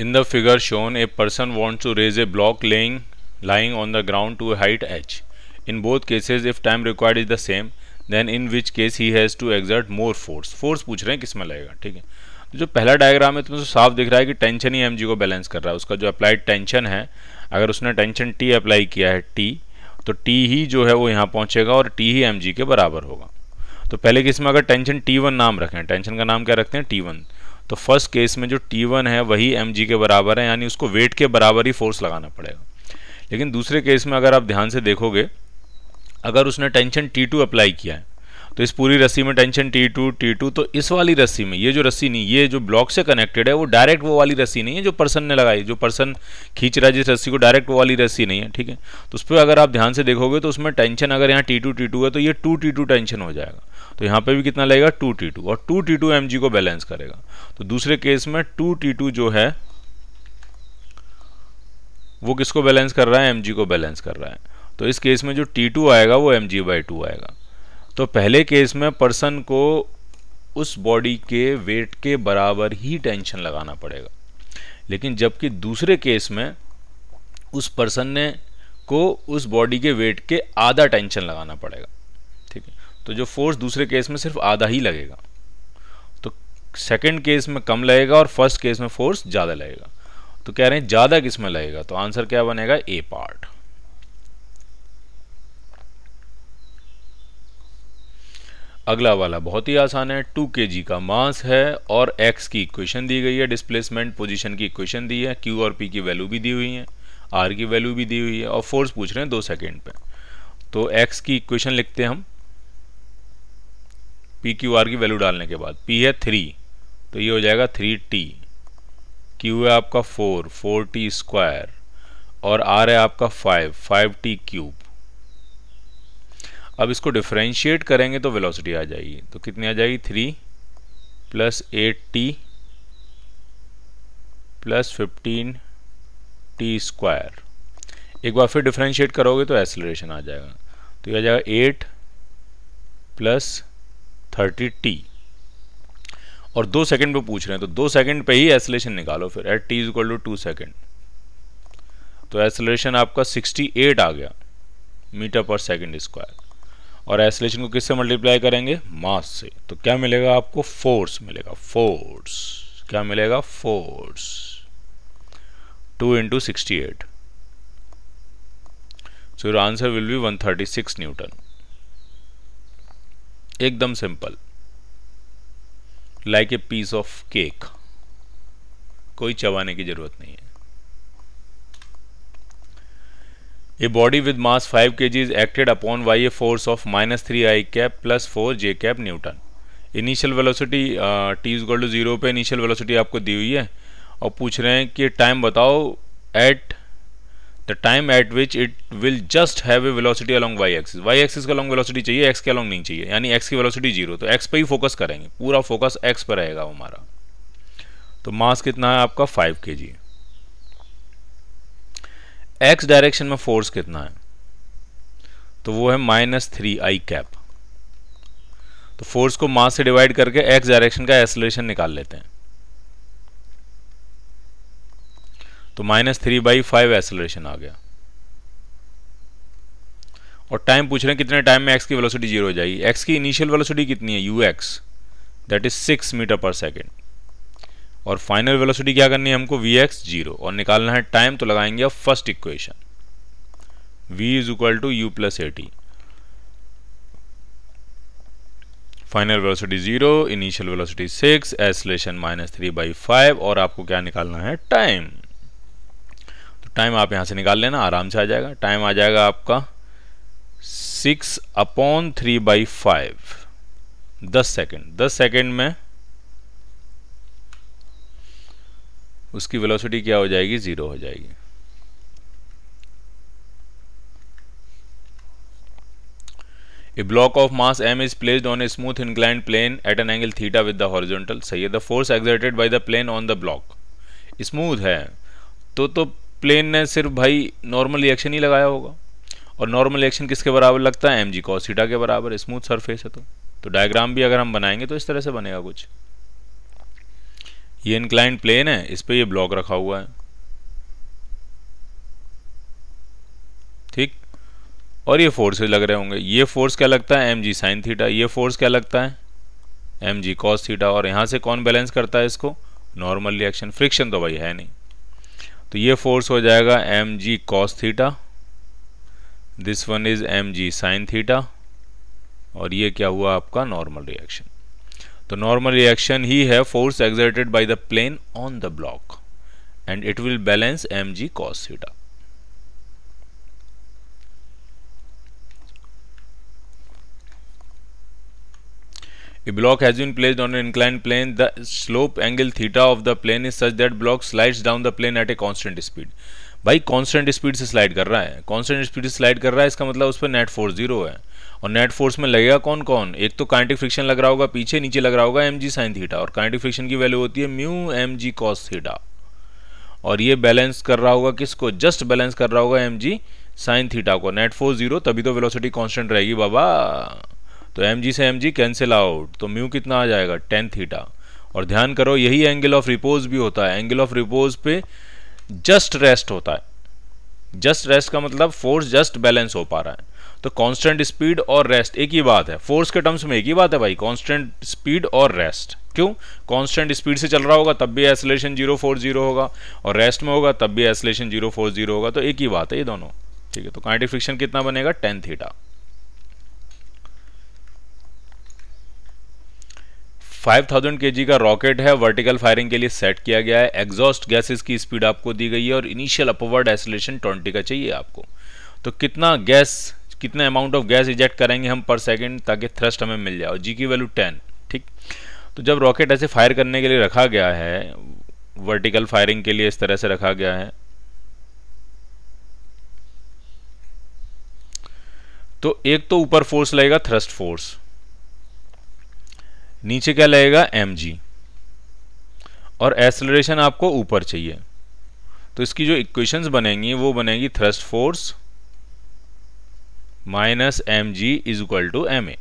In the figure shown, a person wants to raise a block laying lying on the ground to a height h. In both cases, if time required is the same, then in which case he has to exert more force force पूछ रहे हैं किस में लगेगा ठीक है तो जो पहला डायग्राम है तुम्हें तो साफ दिख रहा है कि टेंशन ही एम को बैलेंस कर रहा है उसका जो अप्लाइड टेंशन है अगर उसने टेंशन टी अप्लाई किया है टी तो टी ही जो है वो यहाँ पहुँचेगा और टी ही एम के बराबर होगा तो पहले किस में अगर टेंशन टी वन नाम रखें टेंशन का नाम क्या रखते हैं टी वन तो फर्स्ट केस में जो टी वन है वही एम के बराबर है यानी उसको वेट के बराबर ही फोर्स लगाना पड़ेगा लेकिन दूसरे केस में अगर आप ध्यान से देखोगे अगर उसने टेंशन टी टू अप्लाई किया है तो इस पूरी रस्सी में tension T two T two तो इस वाली रस्सी में ये जो रस्सी नहीं ये जो ब्लॉक से कनेक्टेड है वो डायरेक्ट वो वाली रस्सी नहीं है जो पर्सन ने लगाई जो पर्सन खींच रहा है जिस रस्सी को डायरेक्ट वो वाली रस्सी नहीं है ठीक है तो उस पर अगर आप ध्यान से देखोगे तो उसमें टेंशन अगर यहाँ टी टू टी टू है तो ये टू टी टू टेंशन हो जाएगा तो यहाँ पर भी कितना लगेगा टू टी टू और two T two M G को बैलेंस करेगा तो दूसरे केस में टू टी टू जो है वो किसको बैलेंस कर रहा है एम जी को बैलेंस कर रहा है तो इस केस में जो टी टू आएगा वो एम जी बाई टू आएगा तो पहले केस में पर्सन को उस बॉडी के वेट के बराबर ही टेंशन लगाना पड़ेगा लेकिन जबकि दूसरे केस में उस पर्सन ने को उस बॉडी के वेट के आधा टेंशन लगाना पड़ेगा ठीक है तो जो फोर्स दूसरे केस में सिर्फ आधा ही लगेगा तो सेकंड केस में कम लगेगा और फर्स्ट केस में फोर्स ज़्यादा लगेगा तो कह रहे हैं ज़्यादा किस में लगेगा तो आंसर क्या बनेगा ए पार्ट अगला वाला बहुत ही आसान है टू के जी का मास है और एक्स की इक्वेशन दी गई है डिस्प्लेसमेंट पोजीशन की इक्वेशन दी है क्यू और पी की वैल्यू भी दी हुई है आर की वैल्यू भी दी हुई है और फोर्स पूछ रहे हैं दो सेकेंड पे तो एक्स की इक्वेशन लिखते हैं हम पी क्यू आर की वैल्यू डालने के बाद पी है थ्री तो ये हो जाएगा थ्री टी क्यू है आपका फोर फोर टी स्क्वायर और आर है आपका फाइव फाइव टी क्यूब अब इसको डिफ्रेंशिएट करेंगे तो वेलोसिटी आ जाएगी तो कितनी आ जाएगी three plus eight T plus fifteen T square एक बार फिर डिफ्रेंशिएट करोगे तो एक्सलेशन आ जाएगा तो यह आ जाएगा एट प्लस थर्टी टी और दो सेकंड पे पूछ रहे हैं तो दो सेकंड पे ही एसलेशन निकालो फिर at T is to two second तो एसलेशन आपका सिक्सटी एट आ गया मीटर पर सेकेंड स्क्वायर और एसलेशन को किससे मल्टीप्लाई करेंगे मास से तो क्या मिलेगा आपको फोर्स मिलेगा फोर्स क्या मिलेगा force two into sixty eight so your answer will be one thirty six newton एकदम simple like a piece of cake कोई चबाने की ज़रूरत नहीं है body with mass five 5 G is acted upon by a force of minus three I cap plus four J cap newton initial velocity T is to zero पे initial velocity आपको दी हुई है और पूछ रहे हैं कि टाइम बताओ at the time at which it will just have a velocity along Y axis Y axis का लॉन्ग वेलोसिटी चाहिए एक्स के अलॉन्ग नहीं चाहिए यानी एक्स की वेलोसिटी जीरो तो एक्स पर ही फोकस करेंगे पूरा फोकस एक्स पर रहेगा हमारा तो मास कितना है आपका five K G X direction में फोर्स कितना है तो वो है माइनस थ्री आई कैप तो फोर्स को मास से डिवाइड करके एक्स डायरेक्शन का एसलेशन निकाल लेते हैं तो minus three by five acceleration आ गया और टाइम पूछ रहे हैं कितने टाइम में एक्स की वेलोसिटी जीरो हो जाएगी एक्स की इनिशियल वेलोसिटी कितनी है U X that is six metre पर सेकेंड और फाइनल वेलोसिटी क्या करनी है हमको वी एक्स जीरो और निकालना है टाइम तो लगाएंगे अब first equation v is equal to U plus A T final velocity zero initial velocity six acceleration minus three by five और आपको क्या निकालना है टाइम तो टाइम आप यहां से निकाल लेना आराम से आ जाएगा टाइम आ जाएगा आपका six upon three by five दस सेकेंड दस सेकेंड में उसकी वेलोसिटी क्या हो जाएगी ज़ीरो हो जाएगी a block of mass M is placed on a smooth inclined plane at an angle theta with the horizontal सही है the force exerted by the plane on the block smooth है तो तो प्लेन ने सिर्फ भाई नॉर्मल रिएक्शन ही लगाया होगा और नॉर्मल रिएक्शन किसके बराबर लगता है एम जी कॉस थीटा के बराबर स्मूथ सरफेस है तो तो डायग्राम भी अगर हम बनाएंगे तो इस तरह से बनेगा कुछ ये इंक्लाइन प्लेन है इस पर यह ब्लॉक रखा हुआ है ठीक और ये फोर्सेज लग रहे होंगे ये फोर्स क्या लगता है एम जी साइन थीटा ये फोर्स क्या लगता है एम जी कॉस थीटा और यहाँ से कौन बैलेंस करता है इसको नॉर्मल रिएक्शन फ्रिक्शन तो भाई है नहीं तो ये फोर्स हो जाएगा M G cos theta this one is M G sine theta और ये क्या हुआ आपका नॉर्मल रिएक्शन तो नॉर्मल रिएक्शन ही है force exerted by the plane on the block and it will balance M G cos theta a block has been placed on an incline plane the slope angle theta of the plane is such that block slides down the plane at a constant speed भाई constant speed से slide कर रहा है constant speed से slide कर रहा है इसका मतलब उस पर नेट फोर्स जीरो है और नेट फोर्स में लगेगा कौन कौन एक तो कांटिक फ्रिक्शन लग रहा होगा पीछे नीचे लग रहा होगा एम जी साइन थीटा और कांटिक फ्रिक्शन की वैल्यू होती है mu M G cos theta और ये बैलेंस कर रहा होगा किसको जस्ट बैलेंस कर रहा होगा एम जी साइन थीटा को नेट फोर्स जीरो तभी तो वेलोसिटी कॉन्स्टेंट रहेगी बाबा तो एम जी से एम जी कैंसिल आउट तो म्यू कितना आ जाएगा टेन थीटा और ध्यान करो यही एंगल ऑफ रिपोज भी होता है एंगल ऑफ रिपोज पे जस्ट रेस्ट होता है जस्ट रेस्ट का मतलब फोर्स जस्ट बैलेंस हो पा रहा है तो कांस्टेंट स्पीड और रेस्ट एक ही बात है फोर्स के टर्म्स में एक ही बात है भाई कांस्टेंट स्पीड और रेस्ट क्यों कांस्टेंट स्पीड से चल रहा होगा तब भी एसलेशन जीरो फोर जीरो होगा और रेस्ट में होगा तब भी एसलेशन जीरो फोर जीरो होगा तो एक ही बात है ये दोनों ठीक है तो काइनेटिक फ्रिक्शन कितना बनेगा टेन थीटा फाइव थाउजेंड के जी का रॉकेट है वर्टिकल फायरिंग के लिए सेट किया गया है एग्जॉस्ट गैसेस की स्पीड आपको दी गई है और इनिशियल अपवर्ड एसोलेशन ट्वेंटी का चाहिए आपको तो कितना गैस कितना अमाउंट ऑफ गैस इजेक्ट करेंगे हम पर सेकेंड ताकि थ्रस्ट हमें मिल जाए जी की वैल्यू टेन ठीक तो जब रॉकेट ऐसे फायर करने के लिए रखा गया है वर्टिकल फायरिंग के लिए इस तरह से रखा गया है तो एक तो ऊपर फोर्स लगेगा थ्रस्ट फोर्स नीचे क्या लगेगा एम और एक्सलरेशन आपको ऊपर चाहिए तो इसकी जो इक्वेशंस बनेंगी वो बनेगी thrust force minus M G is equal to M A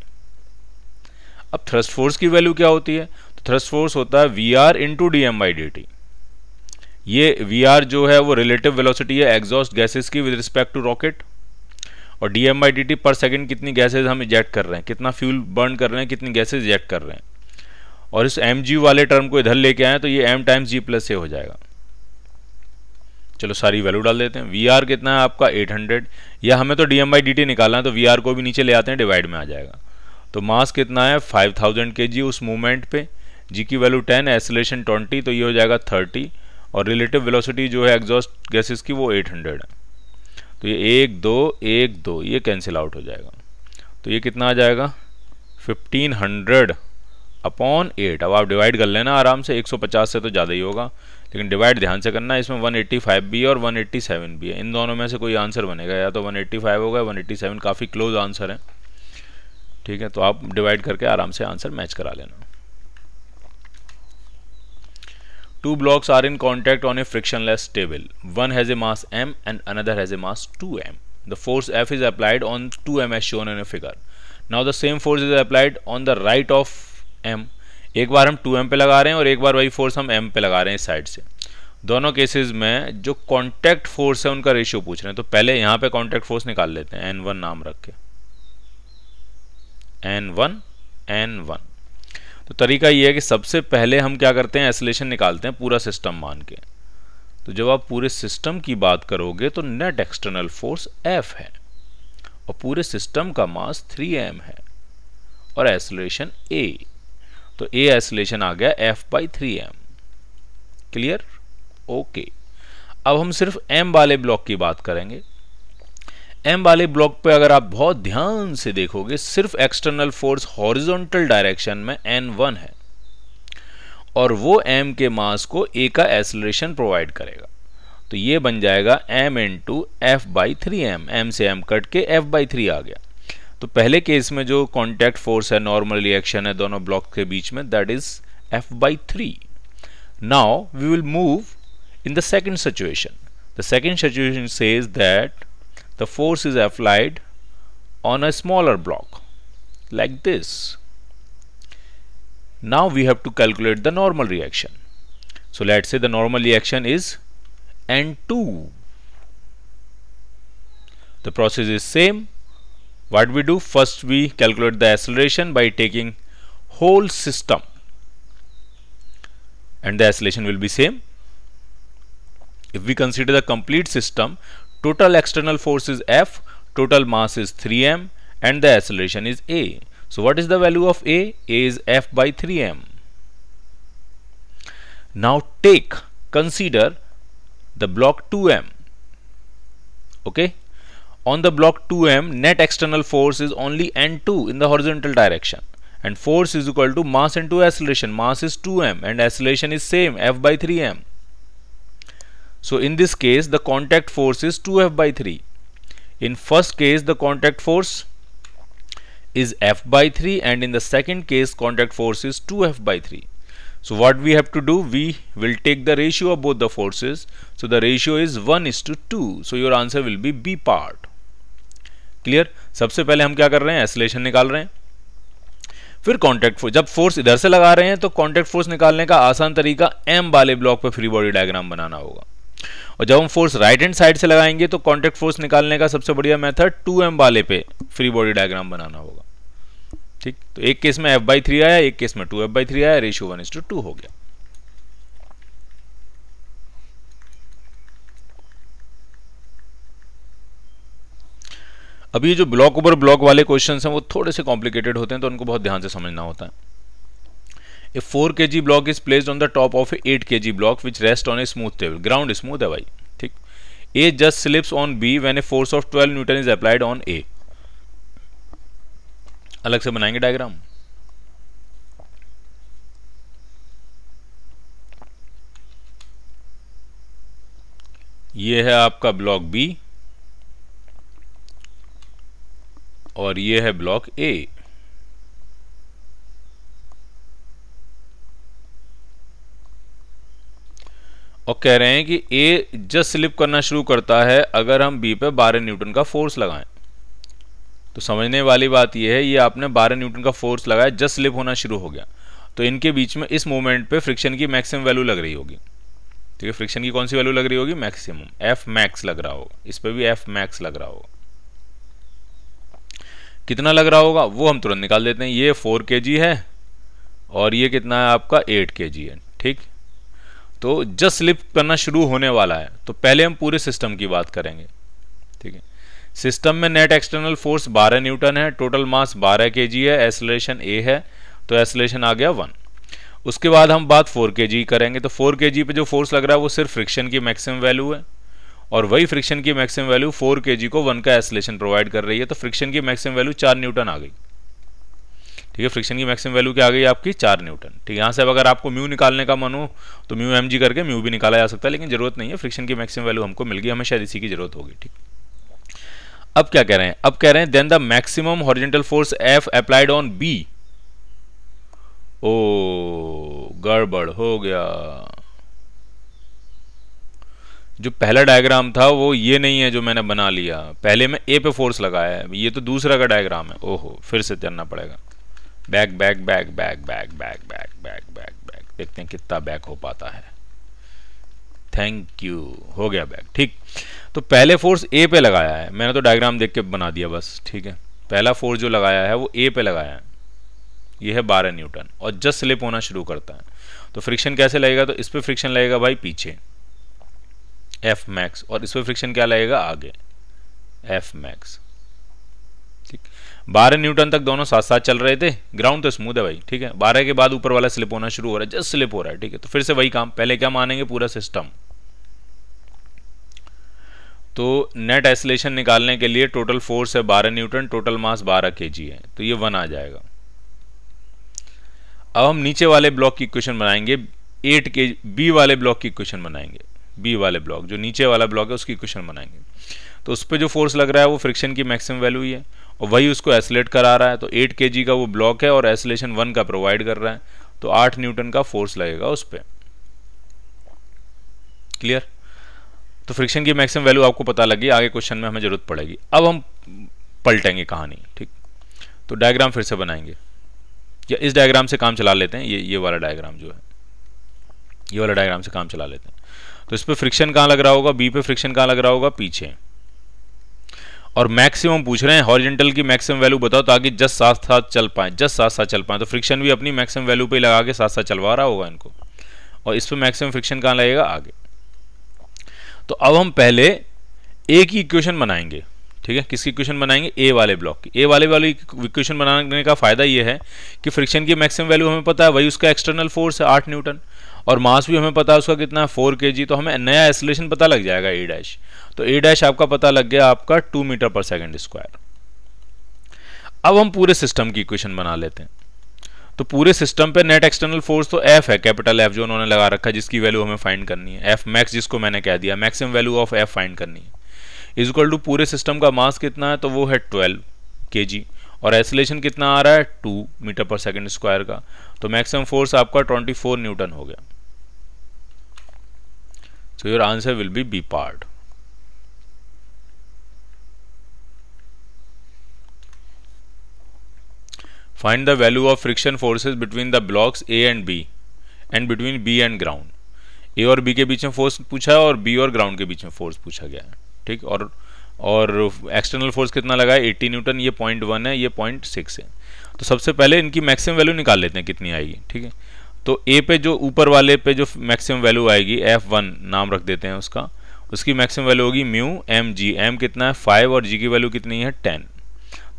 अब थ्रस्ट फोर्स की वैल्यू क्या होती है तो थ्रस्ट फोर्स होता है V R into D M M by D टी ये वी आर जो है वो रिलेटिव वेलोसिटी है एग्जॉस्ट गैसेस की विद रिस्पेक्ट टू रॉकेट और D M by D T per second कितनी गैसेज हम इजेक्ट कर रहे हैं कितना फ्यूल बर्न कर रहे हैं कितनी गैसेज इजेक्ट कर रहे हैं और इस एम जी वाले टर्म को इधर लेके आए तो ये M times G plus A हो जाएगा चलो सारी वैल्यू डाल देते हैं वी आर कितना है आपका 800 या हमें तो D M by D T निकालना है तो वी आर को भी नीचे ले आते हैं डिवाइड में आ जाएगा तो मास कितना है 5000 थाउजेंड के जी उस मूवमेंट पे जी की वैल्यू 10 एसलेशन 20 तो ये हो जाएगा 30 और रिलेटिव वेलोसिटी जो है एग्जॉस्ट गैसेस की वो 800 है तो ये एक दो एक दो ये कैंसिल आउट हो जाएगा तो ये कितना आ जाएगा फिफ्टीन अपॉन एट अब आप डिवाइड कर लेना आराम से 150 से तो ज़्यादा ही होगा लेकिन डिवाइड ध्यान से करना इसमें 185 भी है और 187 भी है इन दोनों में से कोई आंसर बनेगा या तो 185 होगा 187 काफ़ी क्लोज आंसर है ठीक है तो आप डिवाइड करके आराम से आंसर मैच करा लेना two blocks are in contact on a frictionless table one has a mass M and another has a mass two M the force F is applied on two M as shown in a figure now the same force is applied on the right of M एक बार हम to M पे लगा रहे हैं और एक बार वही फोर्स हम एम पे लगा रहे हैं इस साइड से दोनों केसेस में जो कॉन्टैक्ट फोर्स है उनका रेशियो पूछ रहे हैं तो पहले यहाँ पे कॉन्टैक्ट फोर्स निकाल लेते हैं एन वन नाम रख के एन वन एन वन तो तरीका ये है कि सबसे पहले हम क्या करते हैं एसोलेशन निकालते हैं पूरा सिस्टम मान के तो जब आप पूरे सिस्टम की बात करोगे तो नेट एक्सटर्नल फोर्स एफ है और पूरे सिस्टम का मास 3m है और एसोलेशन ए तो ए एसोलेशन आ गया F by three M clear okay अब हम सिर्फ एम वाले ब्लॉक की बात करेंगे एम वाले ब्लॉक पे अगर आप बहुत ध्यान से देखोगे सिर्फ एक्सटर्नल फोर्स हॉरिजॉन्टल डायरेक्शन में एन वन है और वो एम के मास को ए का एसलेशन प्रोवाइड करेगा तो ये बन जाएगा M into F by three M M से एम कट के एफ बाई थ्री आ गया तो पहले केस में जो कॉन्टैक्ट फोर्स है नॉर्मल रिएक्शन है दोनों ब्लॉक के बीच में that is F by three now we will move in the second situation the second situation says that the force is applied on a smaller block like this now we have to calculate the normal reaction so let say the normal reaction is N two the process is same what we do first we calculate the acceleration by taking whole system and the acceleration will be same if we consider the complete system total external force is F total mass is 3m and the acceleration is a so what is the value of a a is F by 3m now take consider the block 2m okay on the block 2m, net external force is only N2 in the horizontal direction. And force is equal to mass into acceleration. Mass is 2m and acceleration is same, F by 3m. So in this case, the contact force is 2F by 3. In first case, the contact force is F by 3 and in the second case, contact force is 2F by 3. So what we have to do, we will take the ratio of both the forces. So the ratio is 1 is to 2. So your answer will be B part. Clear सबसे पहले हम क्या कर रहे हैं acceleration निकाल रहे हैं फिर कॉन्टैक्ट फोर्स जब फोर्स इधर से लगा रहे हैं तो कॉन्टैक्ट फोर्स निकालने का आसान तरीका एम वाले ब्लॉक पर फ्री बॉडी डायग्राम बनाना होगा और जब हम फोर्स राइट हैंड साइड से लगाएंगे तो कॉन्टैक्ट फोर्स निकालने का सबसे बढ़िया मेथड टू एम वाले पे फ्री बॉडी डायग्राम बनाना होगा ठीक तो एक केस में एफ बाई थ्री आया एक केस में टू एफ बाई थ्री आया ratio one is to two हो गया अब ये जो ब्लॉक ओवर ब्लॉक वाले क्वेश्चन हैं वो थोड़े से कॉम्प्लिकेटेड होते हैं तो उनको बहुत ध्यान से समझना होता है A four K G block is placed on the top of a eight K G block which rest on a smooth table ground smooth है भाई ठीक A just slips on B when a force of twelve newton is applied on A अलग से बनाएंगे diagram ये है आपका block B और ये है ब्लॉक ए और कह रहे हैं कि ए जस्ट स्लिप करना शुरू करता है अगर हम बी पे 12 न्यूटन का फोर्स लगाएं तो समझने वाली बात यह है ये आपने 12 न्यूटन का फोर्स लगाया जस्ट स्लिप होना शुरू हो गया तो इनके बीच में इस मोमेंट पे फ्रिक्शन की मैक्सिमम वैल्यू लग रही होगी ठीक है फ्रिक्शन की कौन सी वैल्यू लग रही होगी मैक्सिमम एफ मैक्स लग रहा होगा इस पर भी एफ मैक्स लग रहा होगा कितना लग रहा होगा वो हम तुरंत निकाल देते हैं ये फोर के है और ये कितना है आपका एट के है ठीक तो जस्ट स्लिप करना शुरू होने वाला है तो पहले हम पूरे सिस्टम की बात करेंगे ठीक है सिस्टम में नेट एक्सटर्नल फोर्स 12 न्यूटन है टोटल मास 12 के है एसलेशन ए है तो एसलेशन आ गया वन उसके बाद हम बात 4 के करेंगे तो 4 के पे जो फोर्स लग रहा है वो सिर्फ फ्रिक्शन की मैक्सिमम वैल्यू है और वही फ्रिक्शन की मैक्सिमम वैल्यू फोर के को वन का एसलेशन प्रोवाइड कर रही है तो फ्रिक्शन की मैक्सिमम वैल्यू चार न्यूटन आ गई ठीक है फ्रिक्शन की मैक्सिमम वैल्यू क्या आ गई आपकी चार न्यूटन ठीक है यहाँ से अब अगर आपको म्यू निकालने का मन हो तो म्यू एम जी करके म्यू भी निकाला जा सकता है लेकिन जरूरत नहीं है फ्रिक्शन की मैक्सिमम वैल्यू हमको मिल गई हमें शायद इसी की जरूरत होगी ठीक अब क्या कह रहे हैं अब कह रहे हैं then the maximum horizontal force F applied on B ओ गड़बड़ हो गया जो पहला डायग्राम था वो ये नहीं है जो मैंने बना लिया पहले मैं ए पे फोर्स लगाया है ये तो दूसरा का डायग्राम है ओहो फिर से चलना पड़ेगा back back back back back back back back back back देखते हैं कितना बैक हो पाता है थैंक यू हो गया बैक ठीक तो पहले फोर्स ए पे लगाया है मैंने तो डायग्राम देख के बना दिया बस ठीक है पहला फोर्स जो लगाया है वो ए पे लगाया है ये है बारह न्यूटन और जस्ट स्लिप होना शुरू करता है तो फ्रिक्शन कैसे लगेगा तो इस पर फ्रिक्शन लगेगा भाई पीछे एफ मैक्स और इस पर फ्रिक्शन क्या लगेगा आगे एफ मैक्स ठीक बारह न्यूटन तक दोनों साथ साथ चल रहे थे ग्राउंड तो स्मूथ है भाई ठीक है बारह के बाद ऊपर वाला स्लिप होना शुरू हो रहा है जस्ट स्लिप हो रहा है ठीक है तो फिर से वही काम पहले क्या मानेंगे पूरा सिस्टम तो नेट एसलेशन निकालने के लिए टोटल फोर्स है बारह न्यूटन टोटल मास बारह के है तो ये वन आ जाएगा अब हम नीचे वाले ब्लॉक की इक्वेशन बनाएंगे एट के बी वाले ब्लॉक की इक्वेशन बनाएंगे बी वाले ब्लॉक जो नीचे वाला ब्लॉक है उसकी इक्वेशन बनाएंगे तो उस पर जो फोर्स लग रहा है वो फ्रिक्शन की मैक्सिमम वैल्यू ही है और वही उसको एसलेट करा रहा है तो एट के का वो ब्लॉक है और एसलेशन वन का प्रोवाइड कर रहा है तो आठ न्यूटन का फोर्स लगेगा उस पर क्लियर तो फ्रिक्शन की मैक्सिमम वैल्यू आपको पता लगी आगे क्वेश्चन में हमें जरूरत पड़ेगी अब हम पलटेंगे कहानी ठीक तो डायग्राम फिर से बनाएंगे या इस डायग्राम से काम चला लेते हैं ये ये वाला डायग्राम जो है ये वाला डायग्राम से काम चला लेते हैं तो इस पर फ्रिक्शन कहां लग रहा होगा बी पे फ्रिक्शन कहां लग रहा होगा पीछे और मैक्सिमम पूछ रहे हैं हॉरिजेंटल की मैक्सिमम वैल्यू बताओ ताकि जस्ट साथ साथ चल पाए जस्ट साथ साथ चल पाए तो फ्रिक्शन भी अपनी मैक्सिमम वैल्यू पे लगा के साथ साथ चलवा रहा होगा इनको और इस पर मैक्सिमम फ्रिक्शन कहाँ लगेगा आगे तो अब हम पहले ए की इक्वेशन बनाएंगे ठीक है किसकी इक्वेशन बनाएंगे ए वाले ब्लॉक की ए वाले वाली इक्वेशन बनाने का फायदा यह है कि फ्रिक्शन की मैक्सिमम वैल्यू हमें पता है वही उसका एक्सटर्नल फोर्स है आठ न्यूटन और मास भी हमें पता है उसका कितना है फोर के जी तो हमें नया एसलेशन पता लग जाएगा ए डैश तो ए डैश आपका पता लग गया आपका टू मीटर पर सेकेंड स्क्वायर अब हम पूरे सिस्टम की इक्वेशन बना लेते हैं तो पूरे सिस्टम पे नेट एक्सटर्नल फोर्स तो एफ है कैपिटल एफ जो उन्होंने लगा रखा है जिसकी वैल्यू हमें फाइंड करनी है एफ मैक्स जिसको मैंने कह दिया maximum value of F find करनी है इज इक्वल टू पूरे सिस्टम का मास कितना है तो वो है ट्वेल्व के जी और एसोलेशन कितना आ रहा है टू मीटर पर सेकेंड स्क्वायर का तो मैक्सिमम फोर्स आपका ट्वेंटी फोर न्यूटन हो गया so your answer will be B part find the value of friction forces between the blocks A and B and between B and ground A और B के बीच में force पूछा है और बी और ग्राउंड के बीच में फोर्स पूछा गया है ठीक और और एक्सटर्नल फोर्स कितना लगा है 80 न्यूटन ये पॉइंट वन है ये पॉइंट सिक्स है तो सबसे पहले इनकी मैक्सिमम वैल्यू निकाल लेते हैं कितनी आएगी ठीक है तो ए पे जो ऊपर वाले पे जो मैक्सिमम वैल्यू आएगी एफ वन नाम रख देते हैं उसका उसकी मैक्सिमम वैल्यू होगी म्यू एम जी एम कितना है फाइव और जी की वैल्यू कितनी है टेन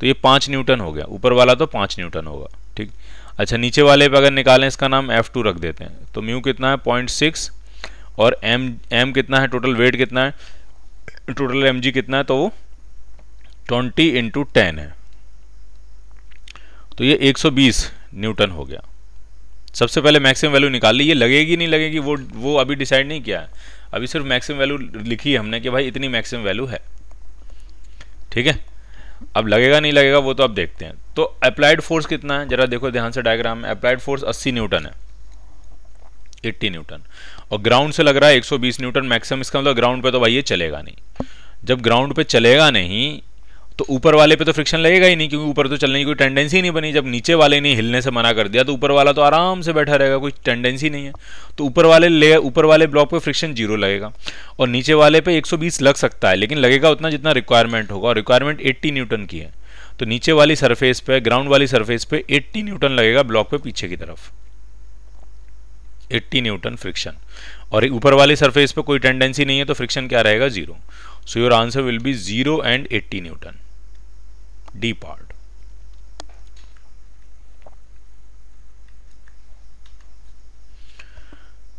तो ये पाँच न्यूटन हो गया ऊपर वाला तो पाँच न्यूटन होगा ठीक अच्छा नीचे वाले पे अगर निकालें इसका नाम एफ टू रख देते हैं तो म्यू कितना है पॉइंट सिक्स और एम एम कितना है टोटल वेट कितना है टोटल एम कितना है तो वो ट्वेंटी इंटू टेन है तो ये 120 न्यूटन हो गया सबसे पहले मैक्सिमम वैल्यू निकाल ली ये लगेगी नहीं लगेगी वो वो अभी डिसाइड नहीं किया है अभी सिर्फ मैक्सिमम वैल्यू लिखी है हमने कि भाई इतनी मैक्सिमम वैल्यू है ठीक है अब लगेगा नहीं लगेगा वो तो आप देखते हैं तो अप्लाइड फोर्स कितना है जरा देखो ध्यान से डायग्राम में अप्लाइड फोर्स अस्सी न्यूटन है 80 न्यूटन और ग्राउंड से लग रहा है 120 न्यूटन मैक्सिमम इसका मतलब ग्राउंड पे तो भाई ये चलेगा नहीं जब ग्राउंड पे चलेगा नहीं तो ऊपर वाले पे तो फ्रिक्शन लगेगा ही नहीं क्योंकि ऊपर तो चलने की कोई टेंडेंसी नहीं बनी जब नीचे वाले ने हिलने से मना कर दिया तो ऊपर वाला तो आराम से बैठा रहेगा कोई टेंडेंसी नहीं है तो ऊपर वाले ले ऊपर वाले ब्लॉक पे फ्रिक्शन जीरो लगेगा और नीचे वाले पे 120 लग सकता है लेकिन लगेगा उतना जितना रिक्वायरमेंट होगा रिक्वायरमेंट एट्टी न्यूटन की है तो नीचे वाली सरफेस पर ग्राउंड वाली सरफेस पर एट्टी न्यूटन लगेगा ब्लॉक पे पीछे की तरफ एट्टी न्यूटन फ्रिक्शन और ऊपर वाले सरफेस पे कोई टेंडेंसी नहीं है तो फ्रिक्शन क्या रहेगा zero so your answer will be zero and eighty newton D part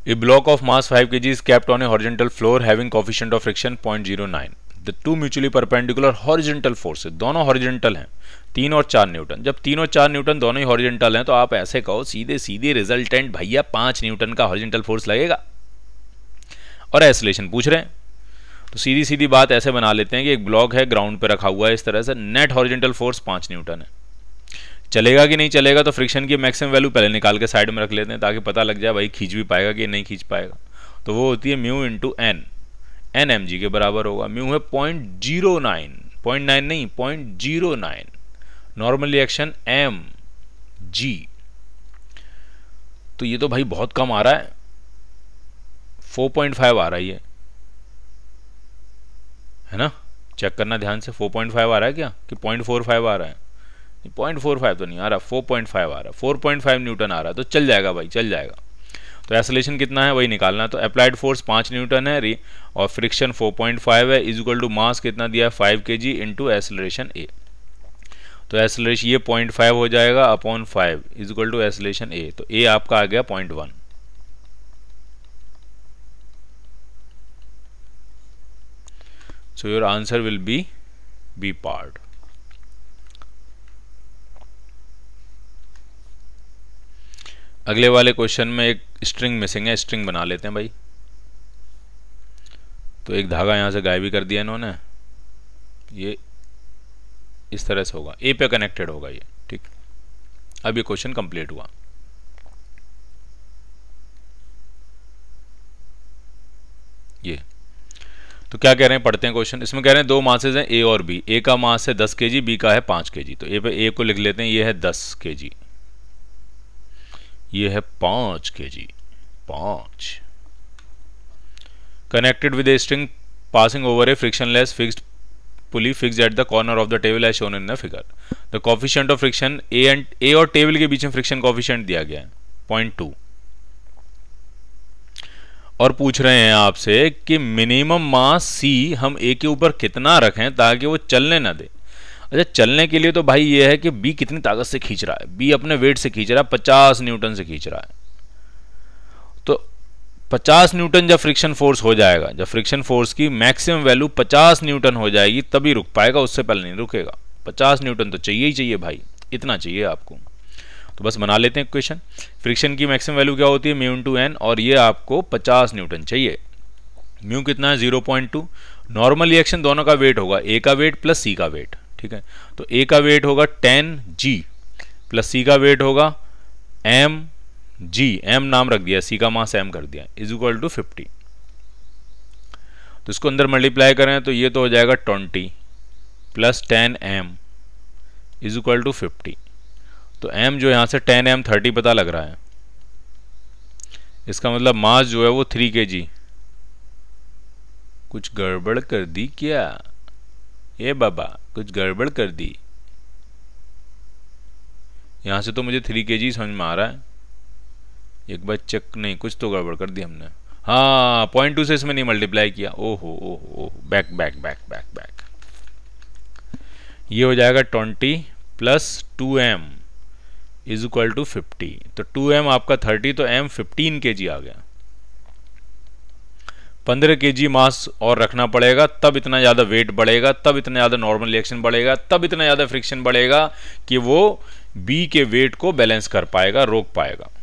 a block of mass 5 K G is kept on a horizontal floor having coefficient of friction point zero nine the two mutually perpendicular horizontal force दोनों horizontal हैं तीन और चार Newton जब तीन और चार Newton दोनों ही हॉरिजेंटल हैं तो आप ऐसे कहो सीधे सीधे रिजल्टेंट भैया पांच न्यूटन का हॉरिजेंटल फोर्स लगेगा और एसोलेशन पूछ रहे हैं तो सीधी सीधी बात ऐसे बना लेते हैं कि एक ब्लॉक है ग्राउंड पर रखा हुआ है इस तरह से नेट हॉरिजेंटल फोर्स पांच न्यूटन है चलेगा कि नहीं चलेगा तो फ्रिक्शन की मैक्सिमम वैल्यू पहले निकाल के साइड में रख लेते हैं ताकि पता लग जाए भाई खींच भी पाएगा कि नहीं खींच पाएगा तो वो होती है mu into N N M G के बराबर होगा म्यू है point zero nine point nine नहीं point zero nine normal reaction M G तो ये तो भाई बहुत कम आ रहा है फोर पॉइंट फाइव आ रहा है ये है ना चेक करना ध्यान से फोर पॉइंट फाइव आ रहा है क्या कि पॉइंट फोर फाइव आ रहा है पॉइंट फोर फाइव तो नहीं आ रहा फोर पॉइंट फाइव आ रहा है फोर पॉइंट फाइव न्यूटन आ रहा है तो चल जाएगा भाई चल जाएगा तो एसोलेशन कितना है वही निकालना है तो अप्लाइड फोर्स पाँच न्यूटन है री और फ्रिक्शन फोर पॉइंट फाइव है इजल टू मास कितना दिया है five K ji into oscillation A तो एसोलेशन ये पॉइंट फाइव हो जाएगा upon five equal to acceleration A तो ए आपका आ गया point one so your answer will be B part अगले वाले क्वेश्चन में एक स्ट्रिंग मिसिंग है स्ट्रिंग बना लेते हैं भाई तो एक धागा यहाँ से गायब ही कर दिया इन्होंने ये इस तरह से होगा ए पे कनेक्टेड होगा ये ठीक अब ये क्वेश्चन कंप्लीट हुआ ये तो क्या कह रहे हैं पढ़ते हैं क्वेश्चन इसमें कह रहे हैं दो मासेज हैं ए और बी ए का मास है दस के जी बी का है पाँच के जी तो ए पे ए को लिख लेते हैं ये है दस के जी ये है पांच के जी पांच connected with a string passing over a frictionless fix pulley fix at the corner of the table as shown in the figure the coefficient of friction A and A और table के बीच में friction coefficient दिया गया है point two और पूछ रहे हैं आपसे कि मिनिमम मास सी हम ए के ऊपर कितना रखें ताकि वो चलने ना दे अच्छा चलने के लिए तो भाई ये है कि बी कितनी ताकत से खींच रहा है बी अपने वेट से खींच रहा है पचास न्यूटन से खींच रहा है तो पचास न्यूटन जब फ्रिक्शन फोर्स हो जाएगा जब फ्रिक्शन फोर्स की मैक्सिमम वैल्यू पचास न्यूटन हो जाएगी तभी रुक पाएगा उससे पहले नहीं रुकेगा पचास न्यूटन तो चाहिए ही चाहिए भाई इतना चाहिए आपको तो बस बना लेते हैं क्वेश्चन फ्रिक्शन की मैक्सिमम वैल्यू क्या होती है म्यू टू एन और ये आपको पचास न्यूटन चाहिए म्यू कितना है zero point two normal reaction दोनों का वेट होगा ए का वेट प्लस सी का वेट ठीक है तो ए का वेट होगा टेन जी प्लस सी का वेट होगा एम जी एम नाम रख दिया सी का मास एम कर दिया इज इक्वल टू फिफ्टी तो इसको अंदर मल्टीप्लाई करें तो ये तो हो जाएगा twenty plus ten M is equal to fifty तो एम जो यहाँ से टेन एम थर्टी पता लग रहा है इसका मतलब मास जो है वो थ्री के जी कुछ गड़बड़ कर दी क्या ये बाबा कुछ गड़बड़ कर दी यहाँ से तो मुझे थ्री के जी समझ में आ रहा है एक बार चेक नहीं कुछ तो गड़बड़ कर दी हमने हाँ पॉइंट टू से इसमें नहीं मल्टीप्लाई किया ओहो ओहो ओहो back back back back back ये हो जाएगा twenty plus two M is equal to fifty तो टू एम आपका थर्टी तो एम फिफ्टीन के जी आ गया पंद्रह के जी मास और रखना पड़ेगा तब इतना ज़्यादा वेट बढ़ेगा तब इतना ज़्यादा नॉर्मल रिएक्शन बढ़ेगा तब इतना ज़्यादा फ्रिक्शन बढ़ेगा कि वो बी के वेट को बैलेंस कर पाएगा रोक पाएगा